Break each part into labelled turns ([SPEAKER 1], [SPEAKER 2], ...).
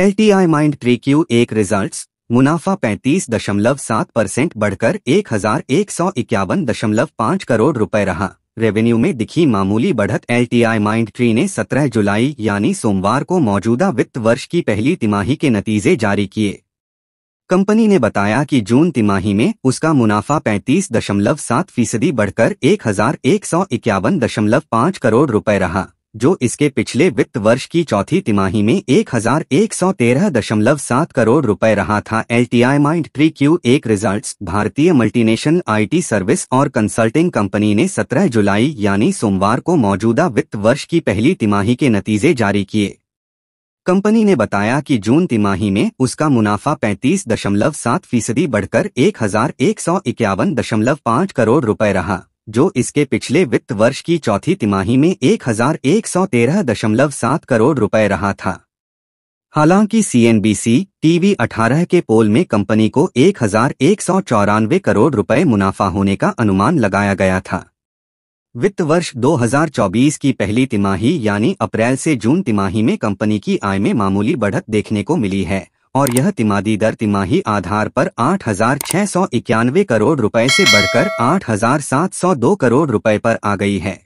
[SPEAKER 1] L T I Mindtree Q एक result मुनाफा पैंतीस दशमलव सात परसेंट बढ़कर एक हजार एक सौ इक्यावन दशमलव पाँच करोड़ रुपए रहा रेवेन्यू में दिखी मामूली बढ़त L T I Mindtree ने 17 जुलाई यानी सोमवार को मौजूदा वित्त वर्ष की पहली तिमाही के नतीजे जारी किए कंपनी ने बताया कि जून तिमाही में उसका मुनाफा पैंतीस दशमलव सात फीसदी बढ़कर एक हजार एक सौ इक्यावन दशमलव पाँच करोड़ रुपए रहा जो इसके पिछले वित्त वर्ष की चौथी तिमाही में एक हजार एक सौ तेरह दशमलव सात करोड़ रुपए रहा था L T I Mindtree Q एक रिजल्ट भारतीय मल्टीनेशनल आईटी सर्विस और कंसल्टिंग कंपनी ने सत्रह जुलाई यानी सोमवार को मौजूदा वित्त वर्ष की पहली तिमाही के नतीजे जारी किए कंपनी ने बताया कि जून तिमाही में उसका मुनाफा 35.7 फीसदी बढ़कर एक हजार एक सौ इक्यावन दशमलव पाँच करोड़ रुपए रहा जो इसके पिछले वित्त वर्ष की चौथी तिमाही में एक करोड़ रुपए रहा था हालांकि सीएनबीसी टीवी 18 के पोल में कंपनी को एक करोड़ रुपए मुनाफा होने का अनुमान लगाया गया था वित्त वर्ष 2024 की पहली तिमाही यानी अप्रैल से जून तिमाही में कंपनी की आय में मामूली बढ़त देखने को मिली है और यह तिमादी दर तिमाही आधार पर आठ हजार छह सौ इक्यानवे करोड़ रुपए से बढ़कर आठ हजार सात सौ दो करोड़ रुपए पर आ गई है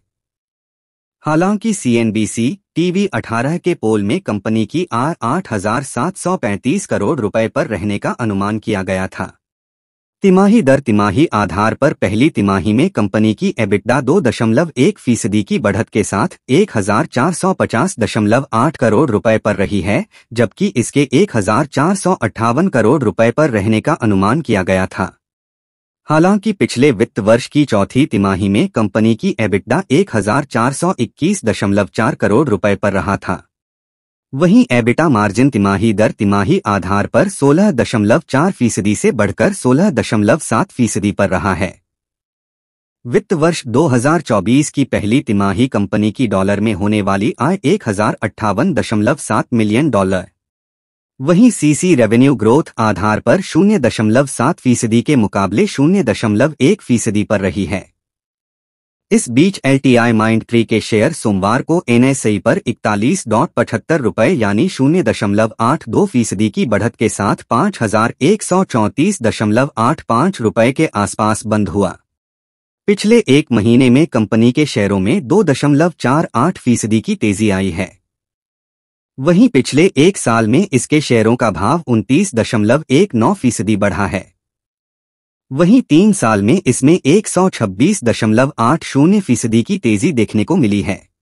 [SPEAKER 1] हालांकि सीएनबीसी टीवी 18 के पोल में कंपनी की आर 8,735 करोड़ रुपए पर रहने का अनुमान किया गया था तिमाही दर तिमाही आधार पर पहली तिमाही में कंपनी की एबिटडा दो दशमलव एक फीसदी की बढ़त के साथ एक हजार चार सौ पचास दशमलव आठ करोड़ रुपए पर रही है जबकि इसके एक हजार चार सौ अट्ठावन करोड़ रुपए पर रहने का अनुमान किया गया था हालांकि पिछले वित्त वर्ष की चौथी तिमाही में कंपनी की एबिटडा एक हजार चार सौ इक्कीस दशमलव चार करोड़ रुपए पर रहा था वहीं एबिटा मार्जिन तिमाही दर तिमाही आधार पर 16.4 फीसदी से बढ़कर 16.7 फीसदी पर रहा है वित्त वर्ष 2024 की पहली तिमाही कंपनी की डॉलर में होने वाली आय एक मिलियन डॉलर वहीं सीसी रेवेन्यू ग्रोथ आधार पर 0.7 फीसदी के मुकाबले 0.1 फीसदी पर रही है इस बीच एलटीआई माइंड थ्री के शेयर सोमवार को एनएसई पर इकतालीस डॉट पचहत्तर रूपए यानी शून्य दशमलव आठ दो फीसदी की बढ़त के साथ पाँच हजार एक सौ चौंतीस दशमलव आठ पाँच रूपए के आसपास बंद हुआ पिछले एक महीने में कंपनी के शेयरों में दो दशमलव चार आठ फीसदी की तेजी आई है वहीं पिछले एक साल में इसके शेयरों का भाव उनतीस दशमलव एक नौ फीसदी बढ़ा है वहीं तीन साल में इसमें एक फीसदी की तेजी देखने को मिली है